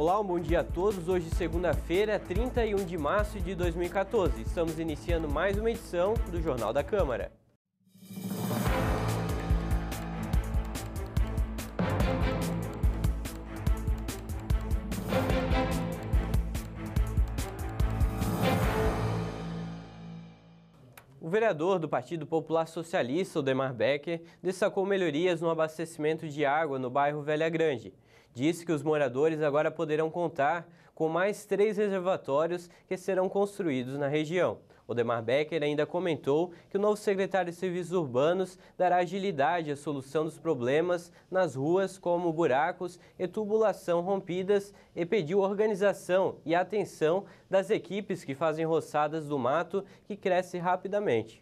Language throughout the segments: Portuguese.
Olá, um bom dia a todos. Hoje, segunda-feira, 31 de março de 2014. Estamos iniciando mais uma edição do Jornal da Câmara. O vereador do Partido Popular Socialista, Odemar Becker, destacou melhorias no abastecimento de água no bairro Velha Grande disse que os moradores agora poderão contar com mais três reservatórios que serão construídos na região. O Demar Becker ainda comentou que o novo secretário de Serviços Urbanos dará agilidade à solução dos problemas nas ruas, como buracos e tubulação rompidas, e pediu organização e atenção das equipes que fazem roçadas do mato, que cresce rapidamente.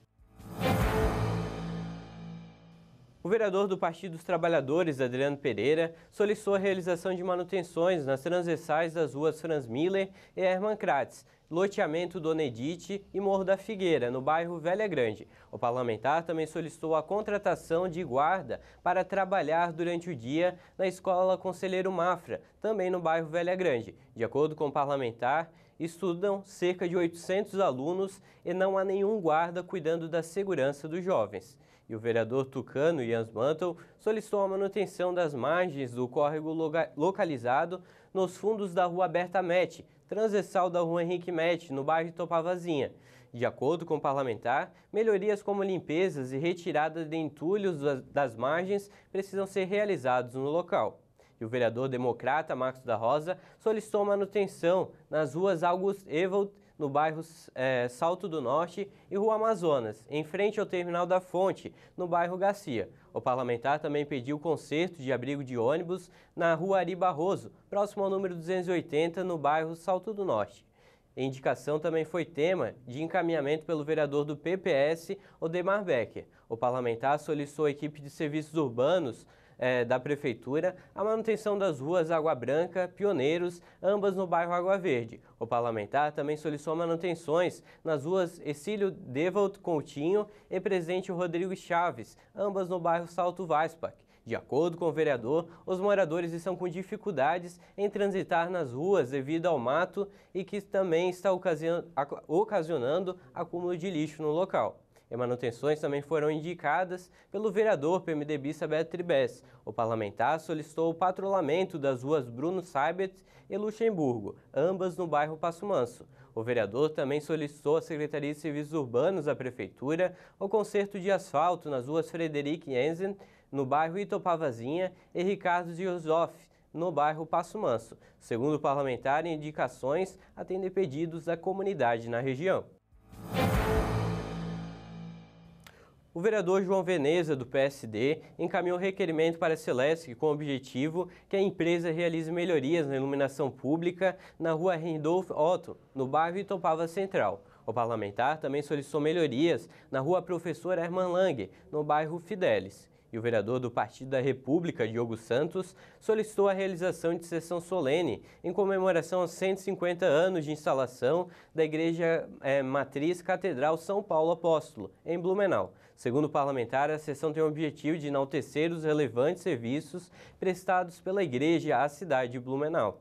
O vereador do Partido dos Trabalhadores, Adriano Pereira, solicitou a realização de manutenções nas transversais das ruas Franz Miller e Hermann Kratz, loteamento Dona Edith e Morro da Figueira, no bairro Velha Grande. O parlamentar também solicitou a contratação de guarda para trabalhar durante o dia na Escola Conselheiro Mafra, também no bairro Velha Grande. De acordo com o parlamentar, estudam cerca de 800 alunos e não há nenhum guarda cuidando da segurança dos jovens e o vereador tucano Jans Mantel solicitou a manutenção das margens do córrego localizado nos fundos da rua Berta Mete, transversal da rua Henrique Mete, no bairro Topavazinha. De acordo com o parlamentar, melhorias como limpezas e retirada de entulhos das margens precisam ser realizados no local. E o vereador democrata Marcos da Rosa solicitou manutenção nas ruas Augusto Evald no bairro é, Salto do Norte e Rua Amazonas, em frente ao terminal da Fonte, no bairro Garcia. O parlamentar também pediu conserto de abrigo de ônibus na Rua Ari Barroso, próximo ao número 280, no bairro Salto do Norte. A indicação também foi tema de encaminhamento pelo vereador do PPS, Odemar Becker. O parlamentar solicitou a equipe de serviços urbanos é, da Prefeitura, a manutenção das ruas Água Branca, Pioneiros, ambas no bairro Água Verde. O parlamentar também solicitou manutenções nas ruas Exílio Devolt Coutinho e Presidente Rodrigo Chaves, ambas no bairro Salto Vaspac. De acordo com o vereador, os moradores estão com dificuldades em transitar nas ruas devido ao mato e que também está ocasionando acúmulo de lixo no local. E manutenções também foram indicadas pelo vereador PMDB Beto Tribes. O parlamentar solicitou o patrulhamento das ruas Bruno Saibet e Luxemburgo, ambas no bairro Passo Manso. O vereador também solicitou à Secretaria de Serviços Urbanos da Prefeitura o conserto de asfalto nas ruas Frederic Enzen no bairro Itopavazinha, e Ricardo Diosoff, no bairro Passo Manso. Segundo o parlamentar, indicações atendem pedidos da comunidade na região. o vereador João Veneza, do PSD, encaminhou requerimento para a Celeste com o objetivo que a empresa realize melhorias na iluminação pública na rua Rindolf Otto, no bairro Itopava Central. O parlamentar também solicitou melhorias na rua Professor Herman Lang, no bairro Fidelis e o vereador do Partido da República, Diogo Santos, solicitou a realização de sessão solene em comemoração aos 150 anos de instalação da Igreja é, Matriz Catedral São Paulo Apóstolo, em Blumenau. Segundo o parlamentar, a sessão tem o objetivo de enaltecer os relevantes serviços prestados pela Igreja à cidade de Blumenau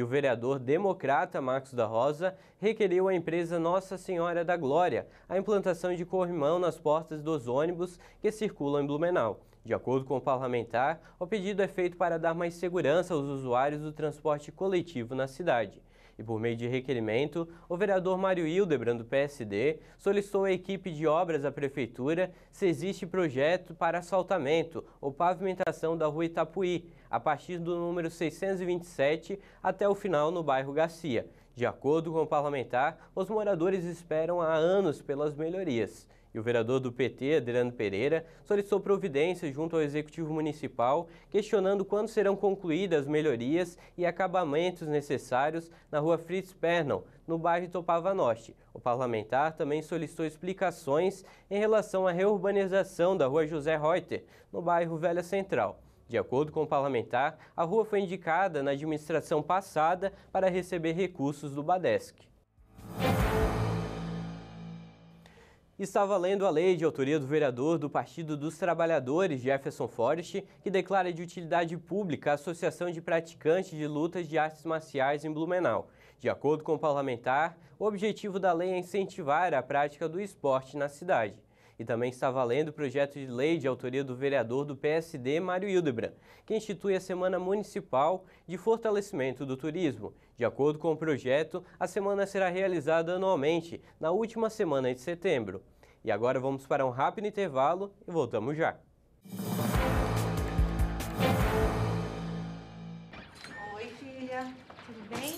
e o vereador democrata Marcos da Rosa requeriu à empresa Nossa Senhora da Glória a implantação de corrimão nas portas dos ônibus que circulam em Blumenau. De acordo com o parlamentar, o pedido é feito para dar mais segurança aos usuários do transporte coletivo na cidade e por meio de requerimento, o vereador Mário Hildebrand, do PSD, solicitou à equipe de obras da Prefeitura se existe projeto para asfaltamento ou pavimentação da rua Itapuí, a partir do número 627 até o final no bairro Garcia. De acordo com o parlamentar, os moradores esperam há anos pelas melhorias e o vereador do PT, Adriano Pereira, solicitou providências junto ao Executivo Municipal, questionando quando serão concluídas melhorias e acabamentos necessários na rua Fritz Pernal, no bairro Topava Norte. O parlamentar também solicitou explicações em relação à reurbanização da rua José Reuter, no bairro Velha Central. De acordo com o parlamentar, a rua foi indicada na administração passada para receber recursos do Badesc. está valendo a lei de autoria do vereador do Partido dos Trabalhadores, Jefferson Forrest, que declara de utilidade pública a Associação de Praticantes de Lutas de Artes Marciais em Blumenau. De acordo com o parlamentar, o objetivo da lei é incentivar a prática do esporte na cidade e também está valendo o projeto de lei de autoria do vereador do PSD, Mário Hildebrand, que institui a Semana Municipal de Fortalecimento do Turismo. De acordo com o projeto, a semana será realizada anualmente, na última semana de setembro. E agora vamos para um rápido intervalo e voltamos já. Oi, filha. Tudo bem?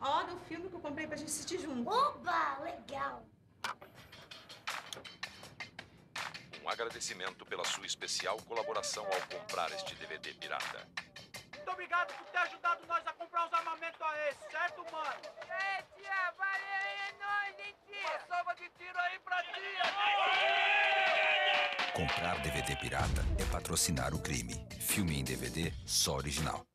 Olha o filme que eu comprei pra gente assistir junto. Oba, legal! agradecimento pela sua especial colaboração ao comprar este DVD pirata. Muito obrigado por ter ajudado nós a comprar os armamentos a esse, certo, mano? É, tia, valeu, é nóis, hein, tia? Uma salva de tiro aí pra tia! É comprar DVD pirata é patrocinar o crime. Filme em DVD, só original.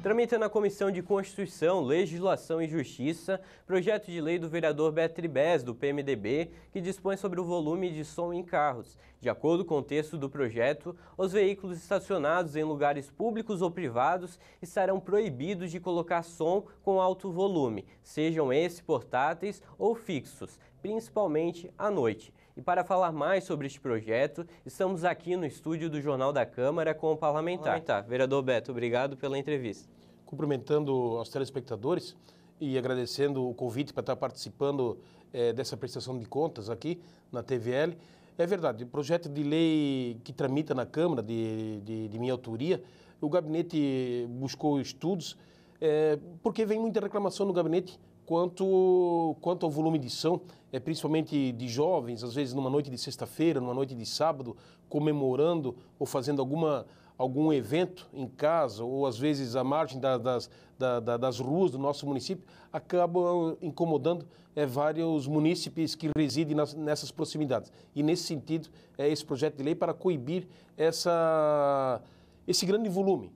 Tramita na Comissão de Constituição, Legislação e Justiça projeto de lei do vereador Betri Bez, do PMDB, que dispõe sobre o volume de som em carros. De acordo com o texto do projeto, os veículos estacionados em lugares públicos ou privados estarão proibidos de colocar som com alto volume, sejam esses portáteis ou fixos, principalmente à noite. E para falar mais sobre este projeto, estamos aqui no estúdio do Jornal da Câmara com o parlamentar. parlamentar. Vereador Beto, obrigado pela entrevista. Cumprimentando aos telespectadores e agradecendo o convite para estar participando eh, dessa prestação de contas aqui na TVL. É verdade. O projeto de lei que tramita na Câmara, de, de, de minha autoria, o gabinete buscou estudos, é, porque vem muita reclamação no gabinete quanto, quanto ao volume de som, é, principalmente de jovens, às vezes numa noite de sexta-feira, numa noite de sábado, comemorando ou fazendo alguma algum evento em casa, ou às vezes à margem da, das, da, da, das ruas do nosso município, acabam incomodando é, vários munícipes que residem nas, nessas proximidades. E nesse sentido, é esse projeto de lei para coibir essa, esse grande volume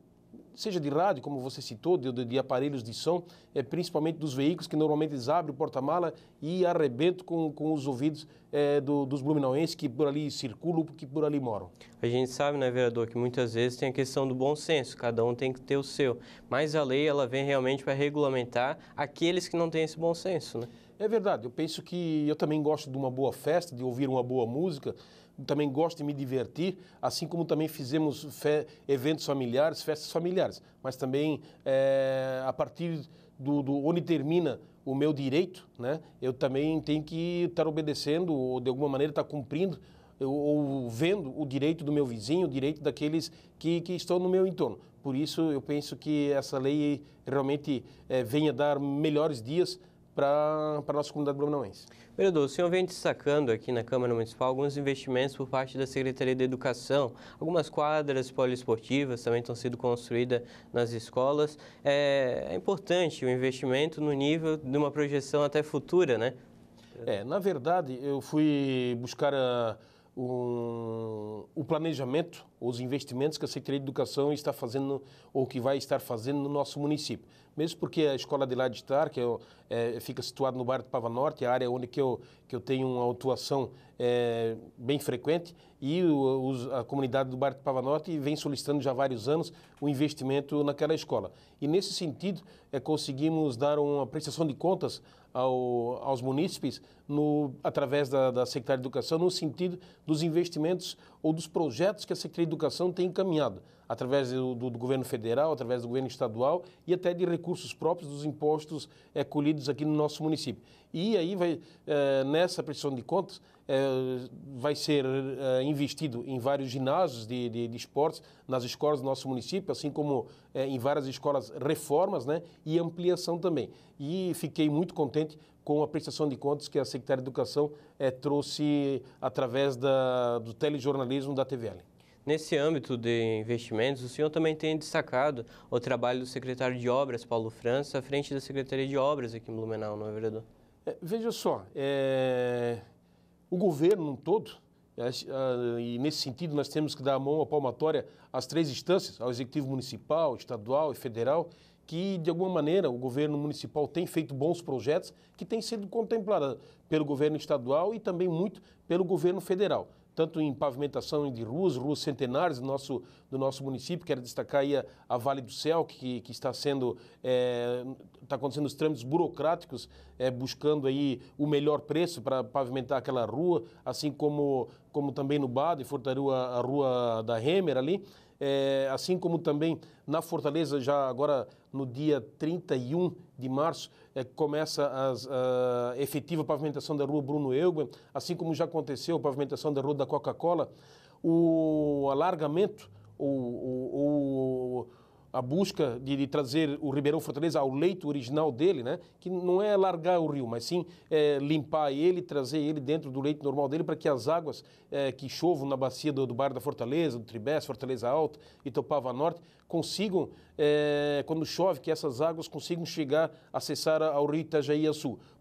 seja de rádio, como você citou, de, de, aparelhos de som, é, principalmente dos veículos, que normalmente eles abrem o porta-mala e arrebentam com, com os ouvidos é, do, dos blumenauenses que por ali circulam, que por ali moram. A gente sabe, né, vereador, que muitas vezes tem a questão do bom senso, cada um tem que ter o seu, mas a lei ela vem realmente para regulamentar aqueles que não têm esse bom senso, né? É verdade, eu penso que eu também gosto de uma boa festa, de ouvir uma boa música, também gosto de me divertir, assim como também fizemos eventos familiares, festas familiares, mas também é, a partir do, do onde termina o meu direito, né? Eu também tenho que estar obedecendo ou de alguma maneira estar cumprindo ou vendo o direito do meu vizinho, o direito daqueles que, que estão no meu entorno. Por isso, eu penso que essa lei realmente é, venha dar melhores dias para a nossa comunidade bramanense. Vereador, o senhor vem destacando aqui na Câmara Municipal alguns investimentos por parte da Secretaria de Educação. Algumas quadras poliesportivas também estão sendo construídas nas escolas. É, é importante o investimento no nível de uma projeção até futura, né? É, na verdade, eu fui buscar a o, o planejamento, os investimentos que a Secretaria de Educação está fazendo ou que vai estar fazendo no nosso município. Mesmo porque a escola de lá de Estar, que é, é fica situada no bairro de Pava Norte, é a área onde que eu, que eu tenho uma atuação é, bem frequente, e o, os, a comunidade do bairro de Pava Norte vem solicitando já há vários anos o um investimento naquela escola. E nesse sentido, é, conseguimos dar uma prestação de contas ao, aos munícipes no, através da, da, Secretaria de Educação no sentido dos investimentos ou dos projetos que a Secretaria de Educação tem encaminhado através do, do, do, governo federal, através do governo estadual e até de recursos próprios dos impostos é, colhidos aqui no nosso município. E aí, vai, é, nessa prestação de contas, é, vai ser é, investido em vários ginásios de, de, de, esportes nas escolas do nosso município, assim como é, em várias escolas reformas né, e ampliação também. E fiquei muito contente com a prestação de contas que a Secretaria de Educação trouxe através da, do telejornalismo da TVL. Nesse âmbito de investimentos, o senhor também tem destacado o trabalho do secretário de Obras, Paulo França, à frente da Secretaria de Obras aqui em Blumenau, não é, vereador? É, veja só, é... o governo um todo, é, e nesse sentido nós temos que dar a mão à palmatória às três instâncias, ao Executivo Municipal, Estadual e Federal, que de alguma maneira o governo municipal tem feito bons projetos que têm sido contemplados pelo governo estadual e também muito pelo governo federal tanto em pavimentação de ruas, ruas centenárias do nosso, do nosso município. Quero destacar aí a, a Vale do Céu, que, que está sendo, é, está acontecendo os trâmites burocráticos, é, buscando aí o melhor preço para pavimentar aquela rua, assim como, como também no Bado, em Fortaleza, a, a rua da Remer ali é, assim como também na Fortaleza, já agora no dia 31 de março, é, começa as, a efetiva pavimentação da rua Bruno Eugen, assim como já aconteceu a pavimentação da rua da Coca-Cola, o alargamento, o, o, o a busca de, de, trazer o Ribeirão Fortaleza ao leito original dele, né? que não é largar o rio, mas sim é, limpar ele, trazer ele dentro do leito normal dele para que as águas é, que chovam na bacia do, do bairro da Fortaleza, do Tribés, Fortaleza Alta e Topava Norte, consigam, é, quando chove, que essas águas consigam chegar, acessar ao rio itajaí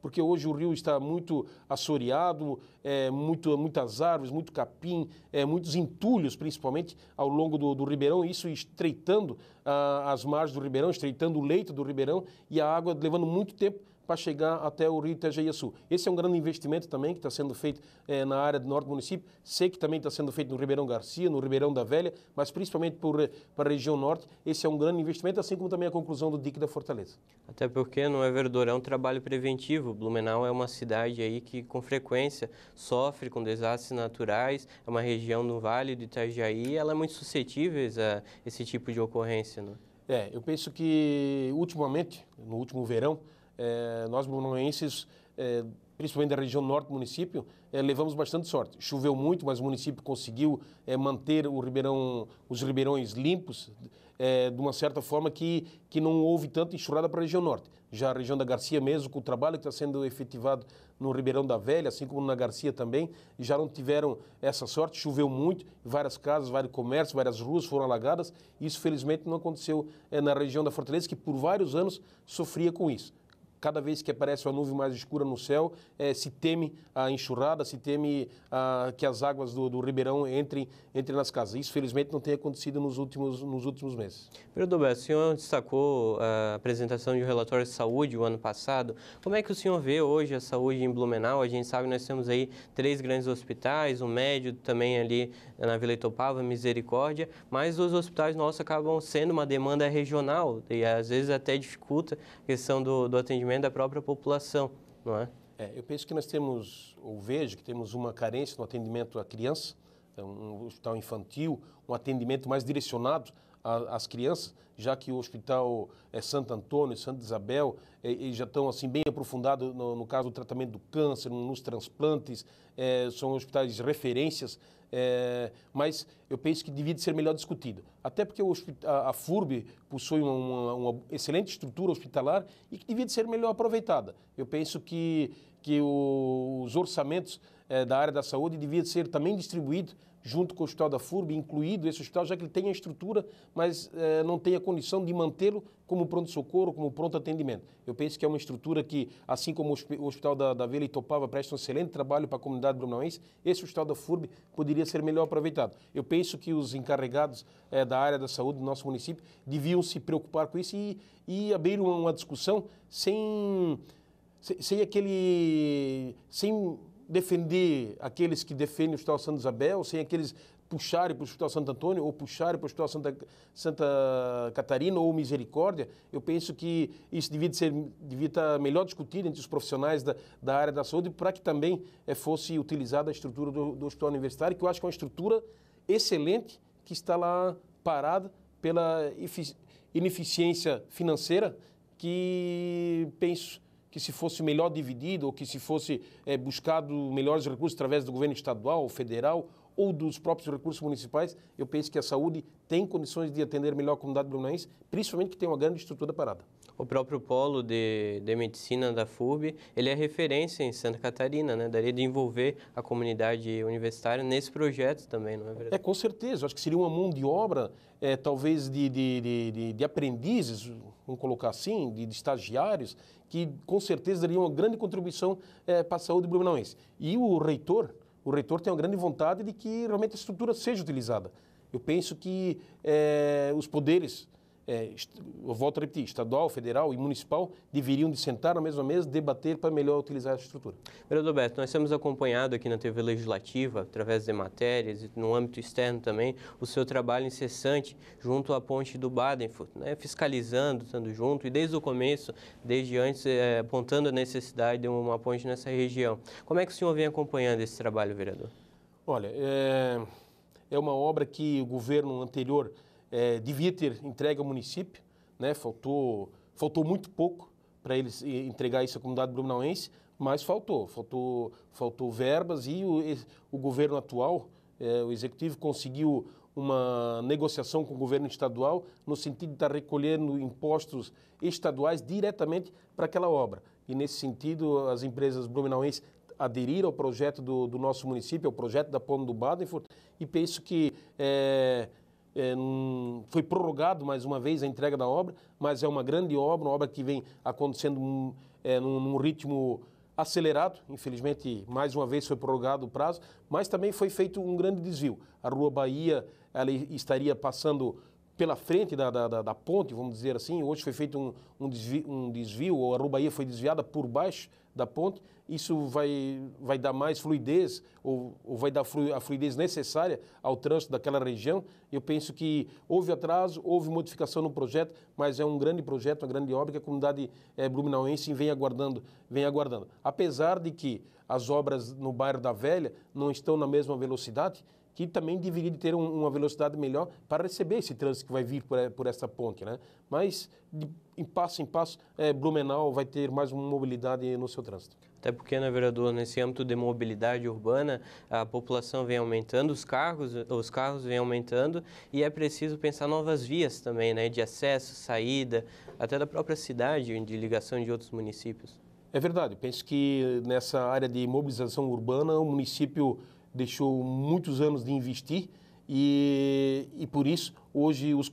Porque hoje o rio está muito assoreado, é, muito, muitas árvores, muito capim, é, muitos entulhos, principalmente, ao longo do, do ribeirão, isso estreitando ah, as margens do ribeirão, estreitando o leito do ribeirão e a água levando muito tempo para chegar até o Rio itajaí Sul. Esse é um grande investimento também que está sendo feito eh, na área do norte do município. Sei que também está sendo feito no Ribeirão Garcia, no Ribeirão da Velha, mas principalmente eh, para a região norte. Esse é um grande investimento, assim como também a conclusão do dique da Fortaleza. Até porque, não é, verdor, é um trabalho preventivo. Blumenau é uma cidade aí que com frequência sofre com desastres naturais, é uma região no Vale do Itajaí, ela é muito suscetível a esse tipo de ocorrência, né? É, eu penso que ultimamente, no último verão, é, nós, bonoenses, é, principalmente da região norte do município, é, levamos bastante sorte. Choveu muito, mas o município conseguiu é, manter ribeirão, os ribeirões limpos, é, de uma certa forma que, que não houve tanta enxurrada para a região norte. Já a região da Garcia mesmo, com o trabalho que está sendo efetivado no Ribeirão da Velha, assim como na Garcia também, já não tiveram essa sorte, choveu muito, várias casas, vários comércios, várias ruas foram alagadas, isso felizmente não aconteceu é, na região da Fortaleza, que por vários anos sofria com isso cada vez que aparece uma nuvem mais escura no céu, é, se teme a enxurrada, se teme a, ah, que as águas do, do Ribeirão entrem, entrem nas casas. Isso, felizmente, não tem acontecido nos últimos, nos últimos meses. Pedro Dober, o senhor destacou ah, a apresentação de um relatório de saúde o ano passado. Como é que o senhor vê hoje a saúde em Blumenau? A gente sabe que nós temos aí três grandes hospitais, o um médio também ali na Vila Itopava, Misericórdia, mas os hospitais nossos acabam sendo uma demanda regional e às vezes até dificulta a questão do, do atendimento da própria população, não é? é eu penso que nós temos, ou vejo que temos uma carência no atendimento à criança, é um hospital infantil, um atendimento mais direcionado às crianças já que o Hospital é, Santo Antônio, Santa Isabel, é, já estão assim bem aprofundados no, no, caso do tratamento do câncer, nos transplantes, é, são hospitais de referências, é, mas eu penso que devia ser melhor discutido. Até porque a, a FURB possui uma, uma, excelente estrutura hospitalar e que devia ser melhor aproveitada. Eu penso que, que os orçamentos é, da área da saúde deviam ser também distribuídos junto com o Hospital da FURB, incluído esse hospital, já que ele tem a estrutura, mas eh, não tem a condição de mantê-lo como pronto-socorro, como pronto atendimento. Eu penso que é uma estrutura que, assim como o Hospital da, da Vila e Topava presta um excelente trabalho para a comunidade brunauense, esse Hospital da FURB poderia ser melhor aproveitado. Eu penso que os encarregados eh, da área da saúde do nosso município deviam se preocupar com isso e, e abrir uma, uma discussão sem, sem, sem aquele... sem defender aqueles que defendem o Hospital Santa Isabel, sem aqueles puxarem para o Hospital Santo Antônio ou puxarem para o Hospital Santa, Santa Catarina ou Misericórdia, eu penso que isso devia, ser, devia estar melhor discutido entre os profissionais da, da área da saúde para que também é, fosse utilizada a estrutura do, do Hospital Universitário, que eu acho que é uma estrutura excelente que está lá parada pela ineficiência financeira que penso que se fosse melhor dividido ou que se fosse é, buscado melhores recursos através do governo estadual, federal ou dos próprios recursos municipais, eu penso que a saúde tem condições de atender melhor a comunidade blumenense, principalmente que tem uma grande estrutura parada o próprio polo de, de medicina da FURB, ele é referência em Santa Catarina, né? Daria de envolver a comunidade universitária nesse projeto também, não é verdade? É, com certeza. Eu acho que seria uma mão de obra, é, talvez, de, de, de, de, aprendizes, vamos colocar assim, de, de estagiários, que com certeza daria uma grande contribuição é, para a saúde blumenauense. E o reitor, o reitor tem uma grande vontade de que realmente a estrutura seja utilizada. Eu penso que é, os poderes é, eu volto a repetir, estadual, federal e municipal, deveriam de sentar na mesma mesa, debater para melhor utilizar a estrutura. Vereador Beto, nós temos acompanhado aqui na TV Legislativa, através de matérias e no âmbito externo também, o seu trabalho incessante junto à ponte do Badenfurt, né, fiscalizando, estando junto e desde o começo, desde antes, é, apontando a necessidade de uma ponte nessa região. Como é que o senhor vem acompanhando esse trabalho, vereador? Olha, é, é uma obra que o governo anterior é, devia ter entregue ao município, né? faltou, faltou muito pouco para eles entregar isso à comunidade bruminauense, mas faltou, faltou, faltou verbas e o, o governo atual, é, o executivo, conseguiu uma negociação com o governo estadual no sentido de estar tá recolhendo impostos estaduais diretamente para aquela obra. E nesse sentido, as empresas bruminauenses aderiram ao projeto do, do nosso município, ao projeto da Ponte do Badenfurt, e penso que é, é, foi prorrogado mais uma vez a entrega da obra, mas é uma grande obra, uma obra que vem acontecendo é, num, num ritmo acelerado, infelizmente mais uma vez foi prorrogado o prazo, mas também foi feito um grande desvio. A Rua Bahia ela estaria passando pela frente da, da, da ponte, vamos dizer assim, hoje foi feito um, um, desvio, um desvio, ou a Rua Bahia foi desviada por baixo da ponte, isso vai, vai dar mais fluidez ou, ou vai dar flu, a fluidez necessária ao trânsito daquela região. Eu penso que houve atraso, houve modificação no projeto, mas é um grande projeto, uma grande obra que a comunidade é, vem aguardando, vem aguardando. Apesar de que as obras no bairro da Velha não estão na mesma velocidade, que também deveria ter um, uma velocidade melhor para receber esse trânsito que vai vir por, por essa ponte. Né? Mas, de, em passo em passo, é, Blumenau vai ter mais uma mobilidade no seu trânsito. Até porque, né, vereador, nesse âmbito de mobilidade urbana, a população vem aumentando, os carros, os carros vêm aumentando e é preciso pensar novas vias também, né, de acesso, saída, até da própria cidade, de ligação de outros municípios. É verdade, penso que nessa área de mobilização urbana o município deixou muitos anos de investir e, e por isso hoje os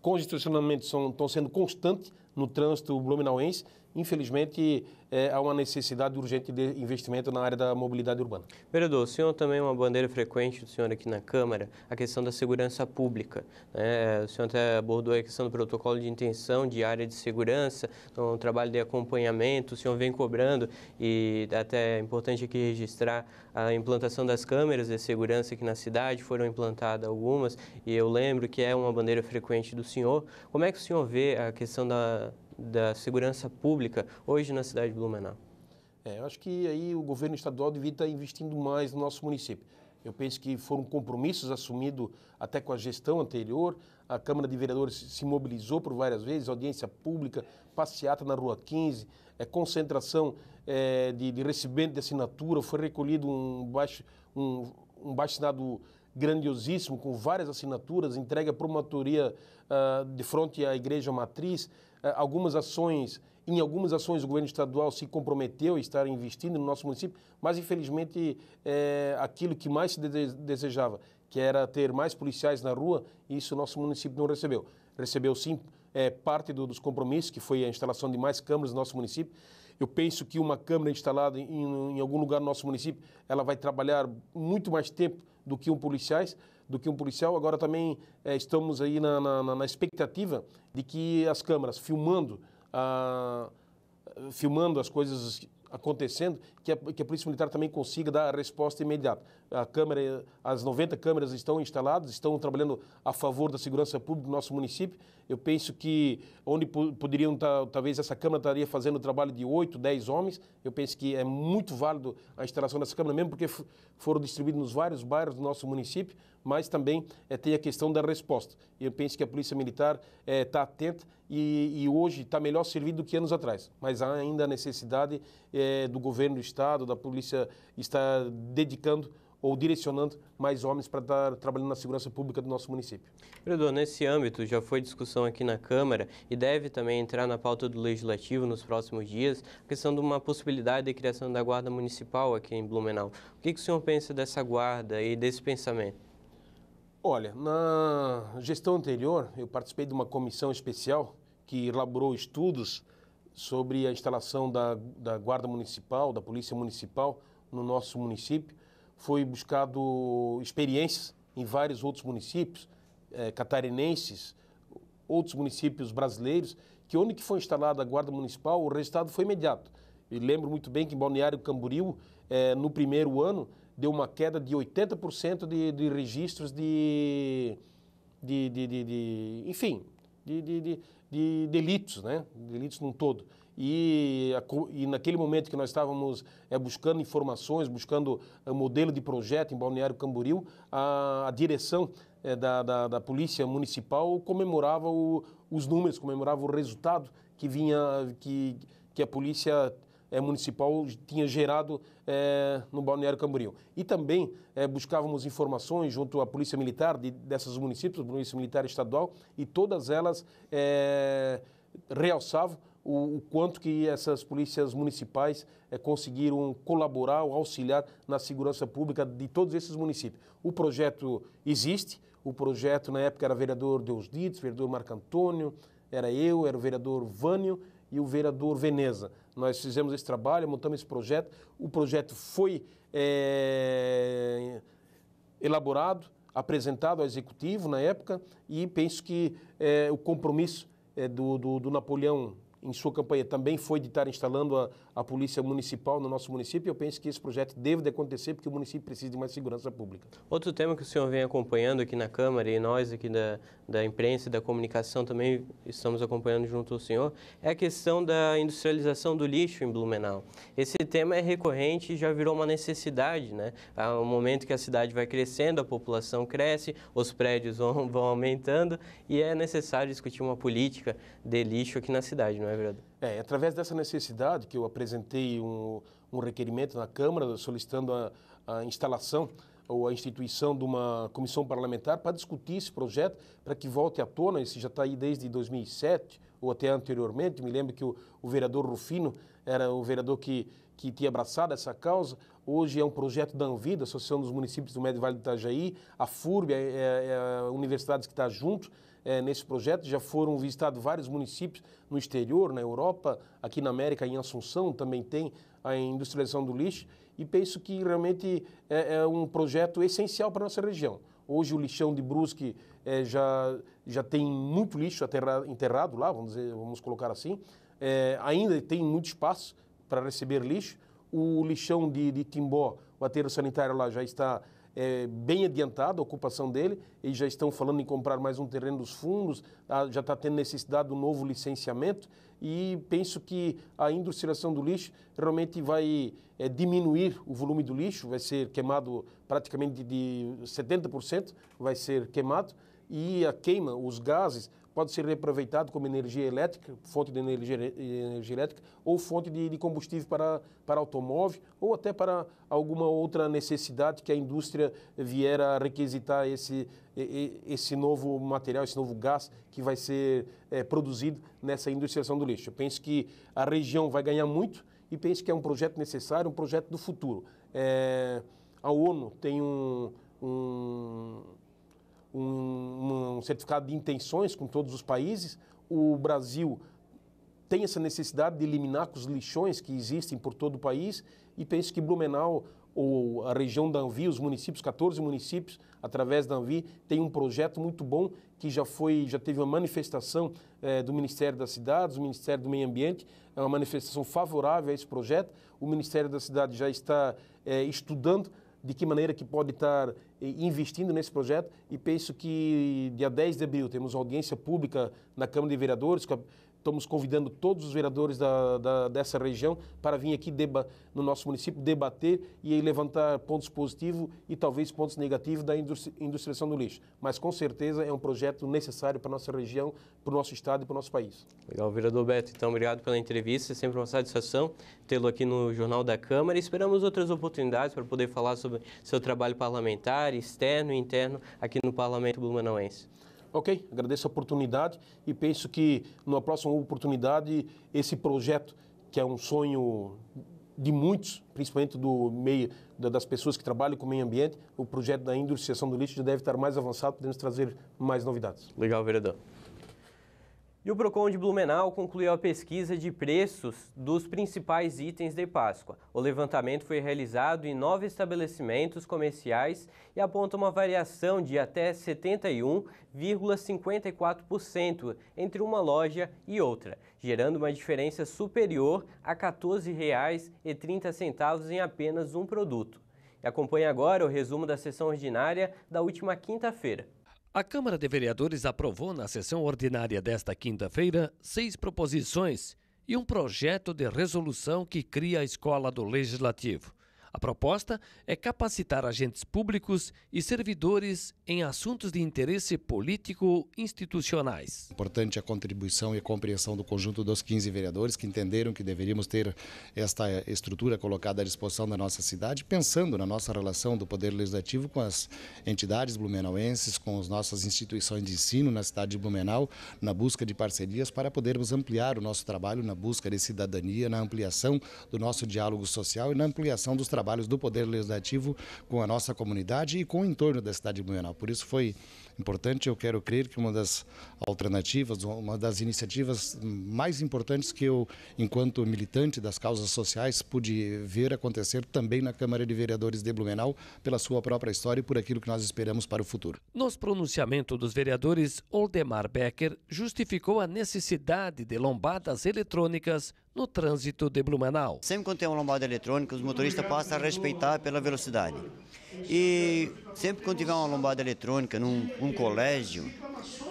congestionamentos são, estão sendo constantes no trânsito blumenauense infelizmente, é, há uma necessidade urgente de investimento na área da mobilidade urbana. Vereador, o senhor também é uma bandeira frequente do senhor aqui na Câmara, a questão da segurança pública. Né? O senhor até abordou a questão do protocolo de intenção de área de segurança, então, um trabalho de acompanhamento, o senhor vem cobrando e até é importante aqui registrar a implantação das câmeras de segurança aqui na cidade, foram implantadas algumas e eu lembro que é uma bandeira frequente do senhor. Como é que o senhor vê a questão da da segurança pública hoje na cidade de Blumenau? É, eu acho que aí o governo estadual devia estar investindo mais no nosso município. Eu penso que foram compromissos assumidos até com a gestão anterior. A Câmara de Vereadores se mobilizou por várias vezes, audiência pública, passeata na Rua 15, é, concentração é, de, de recebimento de assinatura. Foi recolhido um baixo, um, um baixo grandiosíssimo, com várias assinaturas, entregue à promotoria uh, ah, de frente à Igreja Matriz. Eh, algumas ações, em algumas ações o governo estadual se comprometeu a estar investindo no nosso município, mas infelizmente é, aquilo que mais se desejava, que era ter mais policiais na rua, isso o nosso município não recebeu. Recebeu sim é, parte do, dos compromissos, que foi a instalação de mais câmaras no nosso município. Eu penso que uma câmara instalada em, em algum lugar no nosso município, ela vai trabalhar muito mais tempo do que um policiais, do que um policial. Agora também é, estamos aí na, na, na, expectativa de que as câmeras filmando, ah, filmando as coisas acontecendo, que a, que a, Polícia Militar também consiga dar a resposta imediata. A câmera, as 90 câmeras estão instaladas, estão trabalhando a favor da segurança pública do nosso município eu penso que onde poderiam, talvez essa Câmara estaria fazendo o trabalho de 8, 10 homens, eu penso que é muito válido a instalação dessa Câmara, mesmo porque foram distribuídos nos vários bairros do nosso município, mas também é, tem a questão da resposta. Eu penso que a Polícia Militar está eh, é, atenta e, e hoje está melhor servida do que anos atrás, mas há ainda a necessidade é, do governo do Estado, da Polícia, estar dedicando ou direcionando mais homens para estar trabalhando na segurança pública do nosso município. Vereador, nesse âmbito já foi discussão aqui na Câmara e deve também entrar na pauta do Legislativo nos próximos dias a questão de uma possibilidade de criação da Guarda Municipal aqui em Blumenau. O que, que o senhor pensa dessa guarda e desse pensamento? Olha, na gestão anterior eu participei de uma comissão especial que elaborou estudos sobre a instalação da, da Guarda Municipal, da Polícia Municipal no nosso município foi buscado experiências em vários outros municípios eh, catarinenses, outros municípios brasileiros, que onde que foi instalada a guarda municipal, o resultado foi imediato. E lembro muito bem que em Balneário Camboriú, eh, no primeiro ano, deu uma queda de 80% de, de registros de, de, de, de, de enfim, de, de, de, de delitos, né? Delitos num todo e, e naquele momento que nós estávamos é, buscando informações, buscando é, modelo de projeto em Balneário Camboriú, a, a direção é, da, da, da, Polícia Municipal comemorava o, os números, comemorava o resultado que vinha, que, que a Polícia é, municipal tinha gerado é, no Balneário Camboriú. E também é, buscávamos informações junto à Polícia Militar de, desses municípios, Polícia Militar Estadual, e todas elas é, realçavam o, o quanto que essas polícias municipais é, conseguiram colaborar ou auxiliar na segurança pública de todos esses municípios. O projeto existe, o projeto na época era vereador Deusdides, vereador Marco Antônio, era eu, era o vereador Vânio e o vereador Veneza. Nós fizemos esse trabalho, montamos esse projeto, o projeto foi é, elaborado, apresentado ao executivo na época e penso que é, o compromisso é, do, do, do Napoleão em sua campanha também foi de estar instalando a, a polícia municipal no nosso município. Eu penso que esse projeto deve de acontecer porque o município precisa de mais segurança pública. Outro tema que o senhor vem acompanhando aqui na Câmara e nós aqui da, da imprensa e da comunicação também estamos acompanhando junto ao senhor é a questão da industrialização do lixo em Blumenau. Esse tema é recorrente e já virou uma necessidade, né? Ao momento que a cidade vai crescendo, a população cresce, os prédios vão, vão aumentando e é necessário discutir uma política de lixo aqui na cidade, não é não é, vereador? É, é, através dessa necessidade que eu apresentei um, um requerimento na Câmara solicitando a, a instalação ou a instituição de uma comissão parlamentar para discutir esse projeto, para que volte à tona, esse já está aí desde 2007 ou até anteriormente, me lembro que o, o vereador Rufino era o vereador que, que tinha abraçado essa causa, hoje é um projeto da Anvida, Associação dos Municípios do Médio Vale do Itajaí, a FURB, é, é, é a universidade que está junto, é, nesse projeto. Já foram visitados vários municípios no exterior, na Europa, aqui na América, em Assunção também tem a industrialização do lixo. E penso que realmente é, é um projeto essencial para a nossa região. Hoje o lixão de Brusque é, já, já tem muito lixo enterrado lá, vamos, dizer, vamos colocar assim. É, ainda tem muito espaço para receber lixo. O lixão de, de Timbó, o aterro sanitário lá já está é, bem adiantada a ocupação dele e já estão falando em comprar mais um terreno dos fundos, tá, já está tendo necessidade de um novo licenciamento e penso que a industrialização do lixo realmente vai é, diminuir o volume do lixo, vai ser queimado praticamente de 70%, vai ser queimado e a queima, os gases, pode ser reaproveitado como energia elétrica, fonte de energia, energia elétrica, ou fonte de, de, combustível para, para automóvel, ou até para alguma outra necessidade que a indústria vier a requisitar esse, esse novo material, esse novo gás que vai ser é, produzido nessa industrialização do lixo. Eu penso que a região vai ganhar muito e penso que é um projeto necessário, um projeto do futuro. É, a ONU tem um, um um, um certificado de intenções com todos os países. O Brasil tem essa necessidade de eliminar os lixões que existem por todo o país e penso que Blumenau ou a região da Anvi, os municípios, 14 municípios, através da Anvi, tem um projeto muito bom que já foi, já teve uma manifestação eh, do Ministério das Cidades, do Ministério do Meio Ambiente, é uma manifestação favorável a esse projeto. O Ministério da Cidade já está eh, estudando de que maneira que pode estar eh, investindo nesse projeto e penso que dia 10 de abril temos audiência pública na Câmara de Vereadores com a Estamos convidando todos os vereadores da, da, dessa região para vir aqui deba, no nosso município debater e levantar pontos positivos e talvez pontos negativos da industrialização do lixo. Mas com certeza é um projeto necessário para a nossa região, para o nosso estado e para o nosso país. Legal, vereador Beto. Então, obrigado pela entrevista. É sempre uma satisfação tê-lo aqui no Jornal da Câmara. E esperamos outras oportunidades para poder falar sobre seu trabalho parlamentar, externo e interno aqui no Parlamento Blumenauense. Ok, agradeço a oportunidade e penso que numa próxima oportunidade esse projeto, que é um sonho de muitos, principalmente do meio das pessoas que trabalham com o meio ambiente, o projeto da industrialização do lixo já deve estar mais avançado, podemos trazer mais novidades. Legal, vereador. E o Procon de Blumenau concluiu a pesquisa de preços dos principais itens de Páscoa. O levantamento foi realizado em nove estabelecimentos comerciais e aponta uma variação de até 71,54% entre uma loja e outra, gerando uma diferença superior a R$ 14,30 em apenas um produto. E acompanhe agora o resumo da sessão ordinária da última quinta-feira. A Câmara de Vereadores aprovou na sessão ordinária desta quinta-feira seis proposições e um projeto de resolução que cria a Escola do Legislativo. A proposta é capacitar agentes públicos e servidores em assuntos de interesse político institucionais. Importante a contribuição e a compreensão do conjunto dos 15 vereadores que entenderam que deveríamos ter esta estrutura colocada à disposição da nossa cidade, pensando na nossa relação do Poder Legislativo com as entidades blumenauenses, com as nossas instituições de ensino na cidade de Blumenau, na busca de parcerias para podermos ampliar o nosso trabalho na busca de cidadania, na ampliação do nosso diálogo social e na ampliação dos trabalhos trabalhos do Poder Legislativo com a nossa comunidade e com o entorno da cidade de Blumenau. Por isso foi importante, eu quero crer que uma das alternativas, uma das iniciativas mais importantes que eu, enquanto militante das causas sociais, pude ver acontecer também na Câmara de Vereadores de Blumenau, pela sua própria história e por aquilo que nós esperamos para o futuro. Nos pronunciamento dos vereadores, Oldemar Becker justificou a necessidade de lombadas eletrônicas no trânsito de Blumenau. Sempre quando tem uma lombada eletrônica, os motoristas passam a respeitar pela velocidade. E sempre quando tiver uma lombada eletrônica num, um colégio,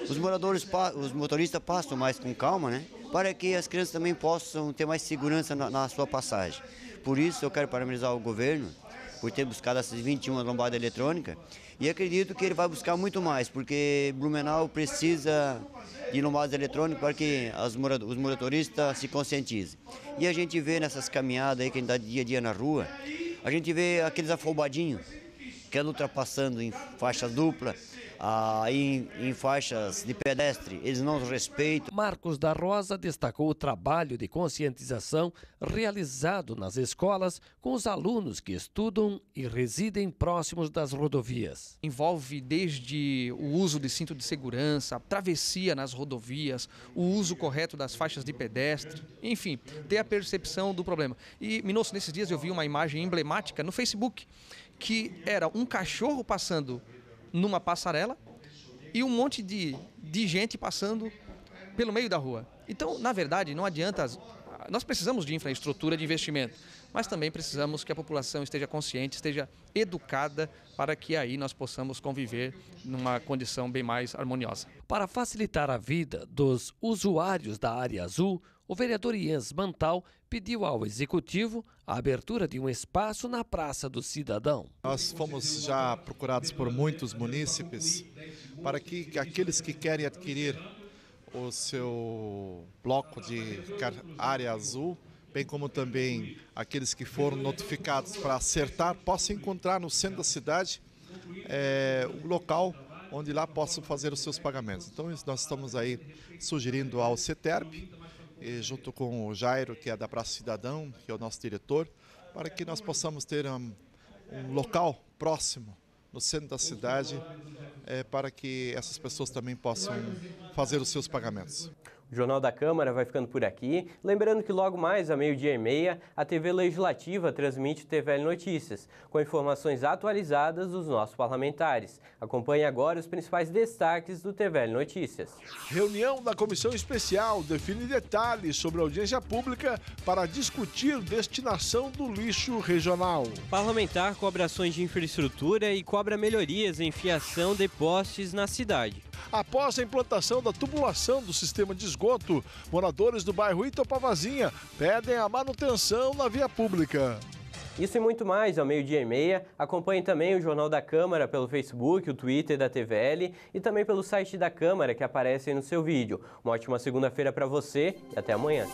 os moradores, os motoristas passam mais com calma, né? Para que as crianças também possam ter mais segurança na, na sua passagem. Por isso eu quero parabenizar o governo por ter buscado essas 21 lombadas eletrônicas e acredito que ele vai buscar muito mais, porque Blumenau precisa de lombadas eletrônicas para que os moratoristas se conscientizem. E a gente vê nessas caminhadas aí que a gente dá dia a dia na rua, a gente vê aqueles afobadinhos que andam ultrapassando em faixa dupla, ah, em, em faixas de pedestre, eles não respeitam. Marcos da Rosa destacou o trabalho de conscientização realizado nas escolas com os alunos que estudam e residem próximos das rodovias. Envolve desde o uso de cinto de segurança, travessia nas rodovias, o uso correto das faixas de pedestre, enfim, ter a percepção do problema. E, Minosso, nesses dias eu vi uma imagem emblemática no Facebook que era um cachorro passando numa passarela e um monte de, de gente passando pelo meio da rua. Então, na verdade, não adianta. Nós precisamos de infraestrutura de investimento mas também precisamos que a população esteja consciente, esteja educada para que aí nós possamos conviver numa condição bem mais harmoniosa. Para facilitar a vida dos usuários da área azul, o vereador Ians Mantal pediu ao executivo a abertura de um espaço na Praça do Cidadão. Nós fomos já procurados por muitos munícipes para que aqueles que querem adquirir o seu bloco de área azul bem como também aqueles que foram notificados para acertar, possam encontrar no centro da cidade é, eh, o local onde lá possam fazer os seus pagamentos. Então nós estamos aí sugerindo ao CETERB, eh, junto com o Jairo, que é da Praça Cidadão, que é o nosso diretor, para que nós possamos ter um, um local próximo no centro da cidade, é, para que essas pessoas também possam fazer os seus pagamentos. O Jornal da Câmara vai ficando por aqui. Lembrando que logo mais, a meio-dia e meia, a TV Legislativa transmite TVL Notícias, com informações atualizadas dos nossos parlamentares. Acompanhe agora os principais destaques do TVL Notícias. Reunião da Comissão Especial define detalhes sobre a audiência pública para discutir destinação do lixo regional. Parlamentar cobra ações de infraestrutura e cobra melhorias em fiação de postes na cidade. Após a implantação da tubulação do sistema de esgoto, moradores do bairro Itopavazinha pedem a manutenção na via pública. Isso e muito mais ao meio-dia e meia. Acompanhe também o Jornal da Câmara pelo Facebook, o Twitter da TVL e também pelo site da Câmara que aparece no seu vídeo. Uma ótima segunda-feira para você e até amanhã.